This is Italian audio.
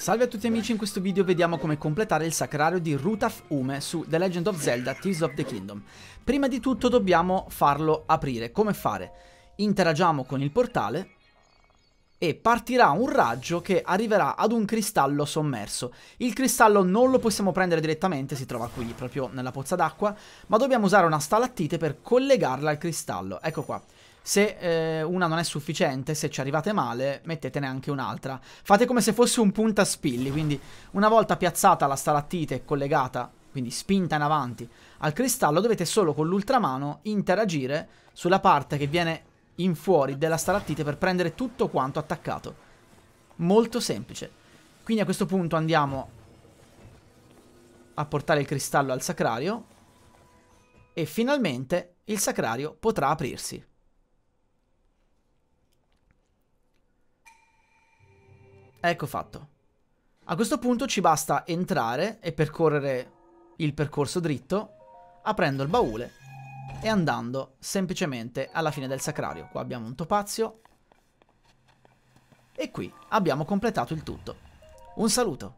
Salve a tutti amici, in questo video vediamo come completare il sacrario di Rutaf Ume su The Legend of Zelda Tears of the Kingdom. Prima di tutto dobbiamo farlo aprire. Come fare? Interagiamo con il portale e partirà un raggio che arriverà ad un cristallo sommerso. Il cristallo non lo possiamo prendere direttamente, si trova qui proprio nella pozza d'acqua, ma dobbiamo usare una stalattite per collegarla al cristallo. Ecco qua. Se eh, una non è sufficiente, se ci arrivate male, mettetene anche un'altra. Fate come se fosse un punta spilli, quindi una volta piazzata la stalattite e collegata, quindi spinta in avanti, al cristallo, dovete solo con l'ultramano interagire sulla parte che viene in fuori della stalattite per prendere tutto quanto attaccato. Molto semplice. Quindi a questo punto andiamo a portare il cristallo al sacrario e finalmente il sacrario potrà aprirsi. Ecco fatto. A questo punto ci basta entrare e percorrere il percorso dritto, aprendo il baule e andando semplicemente alla fine del sacrario. Qua abbiamo un topazio e qui abbiamo completato il tutto. Un saluto!